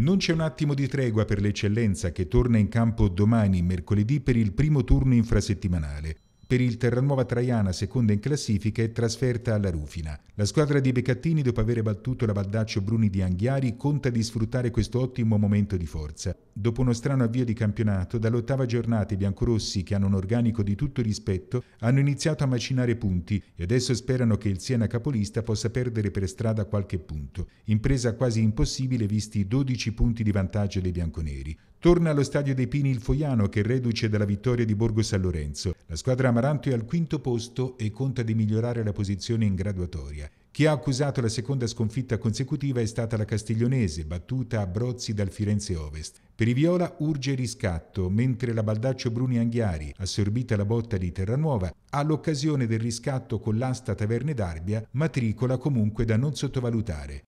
Non c'è un attimo di tregua per l'eccellenza che torna in campo domani, mercoledì, per il primo turno infrasettimanale. Per il Terranuova Traiana, seconda in classifica è trasferta alla Rufina. La squadra di Beccattini, dopo aver battuto la Valdaccio Bruni di Anghiari, conta di sfruttare questo ottimo momento di forza. Dopo uno strano avvio di campionato, dall'ottava giornata i biancorossi, che hanno un organico di tutto rispetto, hanno iniziato a macinare punti e adesso sperano che il Siena capolista possa perdere per strada qualche punto. Impresa quasi impossibile visti i 12 punti di vantaggio dei bianconeri. Torna allo stadio dei Pini il Foiano che reduce dalla vittoria di Borgo San Lorenzo. La squadra Amaranto è al quinto posto e conta di migliorare la posizione in graduatoria. Chi ha accusato la seconda sconfitta consecutiva è stata la Castiglionese, battuta a Brozzi dal Firenze Ovest. Per i Viola urge riscatto, mentre la Baldaccio Bruni Anghiari, assorbita la botta di Terranuova, ha l'occasione del riscatto con l'asta Taverne d'Arbia, matricola comunque da non sottovalutare.